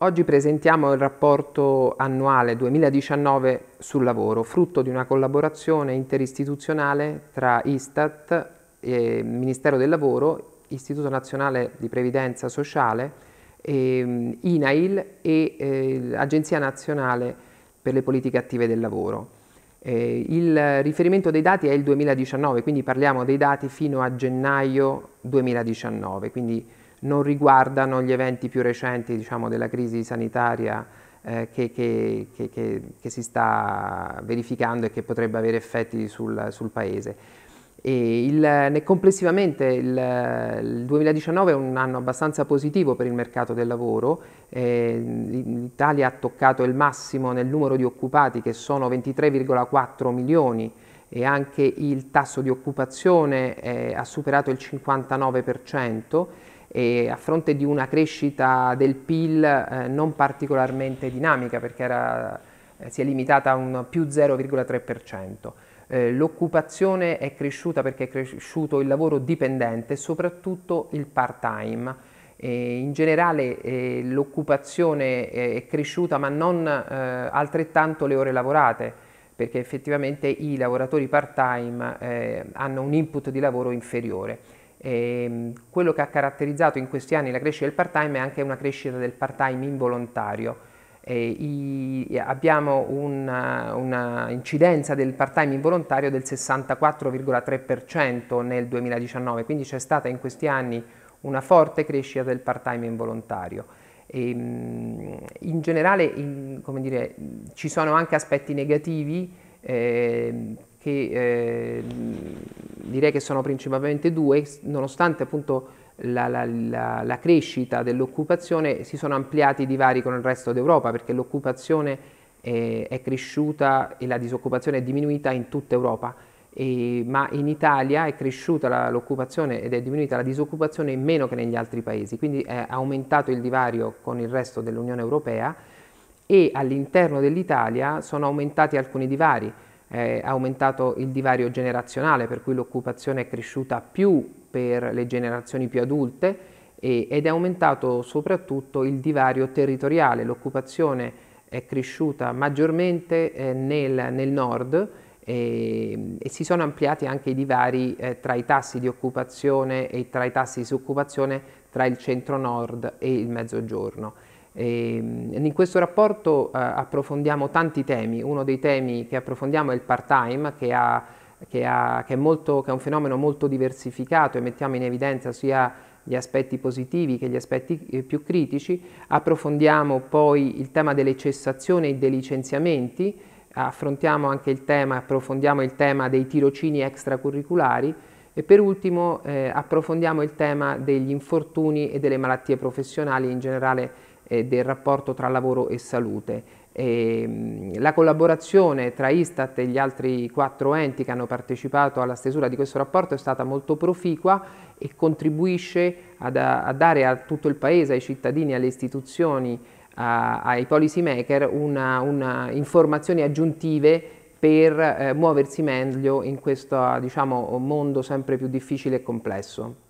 Oggi presentiamo il rapporto annuale 2019 sul lavoro, frutto di una collaborazione interistituzionale tra Istat, e Ministero del Lavoro, Istituto Nazionale di Previdenza Sociale, e ehm, INAIL e eh, l'Agenzia Nazionale per le Politiche Attive del Lavoro. Eh, il riferimento dei dati è il 2019, quindi parliamo dei dati fino a gennaio 2019, quindi non riguardano gli eventi più recenti diciamo, della crisi sanitaria eh, che, che, che, che, si sta verificando e che potrebbe avere effetti sul, sul Paese. Il, complessivamente il, il, 2019 è un anno abbastanza positivo per il mercato del lavoro, eh, l'Italia ha toccato il massimo nel numero di occupati che sono 23,4 milioni e anche il tasso di occupazione eh, ha superato il 59% e a fronte di una crescita del PIL eh, non particolarmente dinamica perché era, eh, si è limitata a un più 0,3%. Eh, l'occupazione è cresciuta perché è cresciuto il lavoro dipendente soprattutto il part-time. in generale eh, l'occupazione è cresciuta ma non eh, altrettanto le ore lavorate perché effettivamente i lavoratori part-time hanno un input di lavoro inferiore. E ehm, quello che ha caratterizzato in questi anni la crescita del part-time è anche una crescita del part-time involontario. Eh, I, abbiamo un'incidenza del part-time involontario del 64,3% nel 2019, quindi c'è stata in questi anni una forte crescita del part-time involontario. E, ehm, in generale in, dire, ci sono anche aspetti negativi eh, che eh, direi che sono principalmente due, nonostante appunto la, la, la, la crescita dell'occupazione si sono ampliati i divari con il resto d'Europa perché l'occupazione eh, è cresciuta e la disoccupazione è diminuita in tutta Europa. E, ma in Italia è cresciuta l'occupazione ed è diminuita la disoccupazione meno che negli altri paesi, quindi è aumentato il divario con il resto dell'Unione Europea e all'interno dell'Italia sono aumentati alcuni divari eh, aumentato il divario generazionale, per cui l'occupazione è cresciuta più per le generazioni più adulte e, ed è aumentato soprattutto il divario territoriale, l'occupazione è cresciuta maggiormente eh, nel, nel, nord e, e, si sono ampliati anche i divari eh, tra i tassi di occupazione e tra i tassi di disoccupazione tra il centro nord e il mezzogiorno. E ehm, in questo rapporto eh, approfondiamo tanti temi, uno dei temi che approfondiamo è il part-time che, ha, che, ha, che, è molto, che è un fenomeno molto diversificato e mettiamo in evidenza sia gli aspetti positivi che gli aspetti eh, più critici, approfondiamo poi il tema delle cessazioni e dei licenziamenti, affrontiamo anche il tema, approfondiamo il tema dei tirocini extracurriculari e per ultimo eh, approfondiamo il tema degli infortuni e delle malattie professionali in generale eh, del rapporto tra lavoro e salute. E, la collaborazione tra Istat e gli altri quattro enti che hanno partecipato alla stesura di questo rapporto è stata molto proficua e contribuisce ad, a dare a tutto il Paese, ai cittadini, alle istituzioni, a, ai policy maker una, una informazioni aggiuntive per eh, muoversi meglio in questo diciamo, mondo sempre più difficile e complesso.